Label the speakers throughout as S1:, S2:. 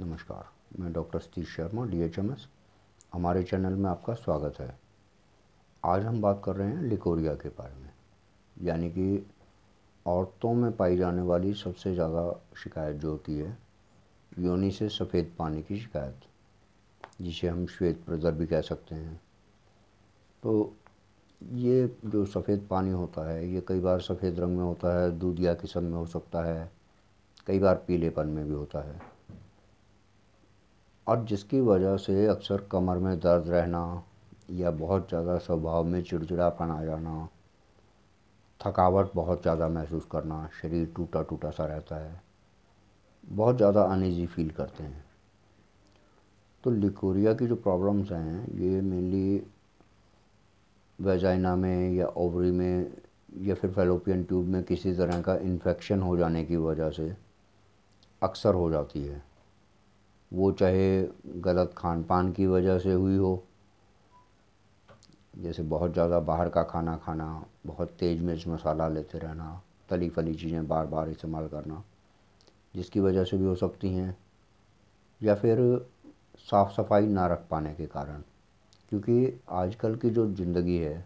S1: नमस्कार मैं डॉक्टर सतीश शर्मा डीएचएमएस हमारे चैनल में आपका स्वागत है आज हम बात कर रहे हैं लिकोरिया के बारे में यानी कि औरतों में पाई जाने वाली सबसे ज़्यादा शिकायत जो होती है योनि से सफ़ेद पानी की शिकायत जिसे हम श्वेत प्रदर भी कह सकते हैं तो ये जो सफ़ेद पानी होता है ये कई बार सफ़ेद रंग में होता है दूधिया किस्म में हो सकता है कई बार पीलेपन में भी होता है और जिसकी वजह से अक्सर कमर में दर्द रहना या बहुत ज़्यादा स्वभाव में चिड़चिड़ापन आ जाना थकावट बहुत ज़्यादा महसूस करना शरीर टूटा टूटा सा रहता है बहुत ज़्यादा अनईजी फील करते हैं तो लिकोरिया की जो प्रॉब्लम्स हैं ये मेनली वेजाइना में या ओवरी में या फिर फेलोपियन ट्यूब में किसी तरह का इन्फेक्शन हो जाने की वजह से अक्सर हो जाती है वो चाहे गलत खान पान की वजह से हुई हो जैसे बहुत ज़्यादा बाहर का खाना खाना बहुत तेज़ मिर्च मसाला लेते रहना तली फली चीज़ें बार बार इस्तेमाल करना जिसकी वजह से भी हो सकती हैं या फिर साफ़ सफाई ना रख पाने के कारण क्योंकि आजकल की जो ज़िंदगी है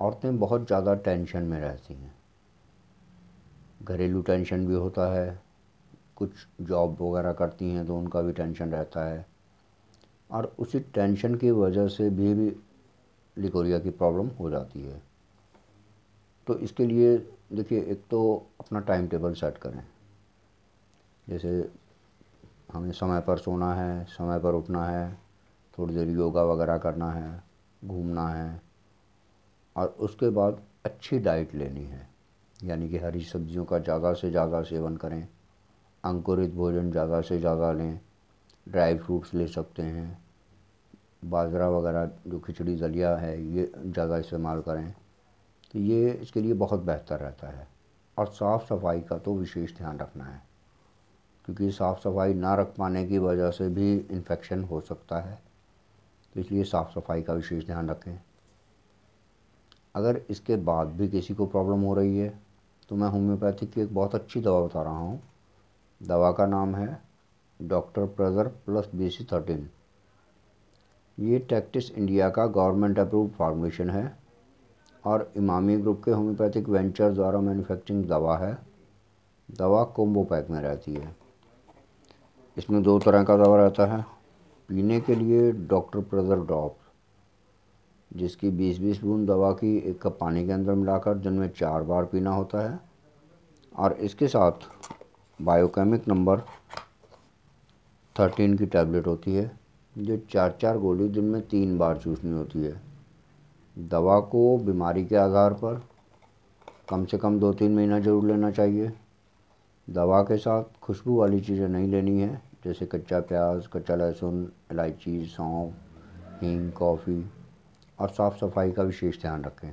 S1: औरतें बहुत ज़्यादा टेंशन में रहती हैं घरेलू टेंशन भी होता है कुछ जॉब वगैरह करती हैं तो उनका भी टेंशन रहता है और उसी टेंशन की वजह से भी भी लिकोरिया की प्रॉब्लम हो जाती है तो इसके लिए देखिए एक तो अपना टाइम टेबल सेट करें जैसे हमें समय पर सोना है समय पर उठना है थोड़ी देर योगा वगैरह करना है घूमना है और उसके बाद अच्छी डाइट लेनी है यानी कि हरी सब्जियों का ज़्यादा से ज़्यादा सेवन करें अंकुरित भोजन ज़्यादा से ज़्यादा लें ड्राई फ्रूट्स ले सकते हैं बाजरा वगैरह जो खिचड़ी दलिया है ये ज़्यादा इस्तेमाल करें तो ये इसके लिए बहुत बेहतर रहता है और साफ़ सफाई का तो विशेष ध्यान रखना है क्योंकि साफ़ सफाई ना रख पाने की वजह से भी इन्फेक्शन हो सकता है तो इसलिए साफ़ सफाई का विशेष ध्यान रखें अगर इसके बाद भी किसी को प्रॉब्लम हो रही है तो मैं होम्योपैथिक की एक बहुत अच्छी दवा बता रहा हूँ दवा का नाम है doctor pressure plus B C thirteen ये टैक्टिस इंडिया का गवर्नमेंट अप्रूव फार्मेशन है और इमामी ग्रुप के होम्योपैथिक वेंचर द्वारा मैन्युफैक्चरिंग दवा है दवा कोम्बो पैक में रहती है इसमें दो तरह का दवा रहता है पीने के लिए डॉक्टर प्रेजर ड्रॉप जिसकी बीस बीस बूंद दवा की एक कप पानी के अंदर मिलाकर दिन में चार बार पीना होता है और इसके साथ बायोकेमिक नंबर थर्टीन की टैबलेट होती है जो चार चार गोली दिन में तीन बार चूसनी होती है दवा को बीमारी के आधार पर कम से कम दो तीन महीना ज़रूर लेना चाहिए दवा के साथ खुशबू वाली चीज़ें नहीं लेनी है जैसे कच्चा प्याज कच्चा लहसुन इलायची सौंफ हींग कॉफ़ी और साफ़ सफाई का विशेष ध्यान रखें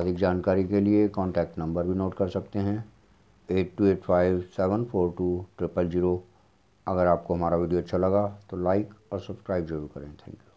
S1: अधिक जानकारी के लिए कॉन्टैक्ट नंबर भी नोट कर सकते हैं eight two eight five seven four two triple zero अगर आपको हमारा वीडियो अच्छा लगा तो लाइक और सब्सक्राइब जरूर करें थैंक यू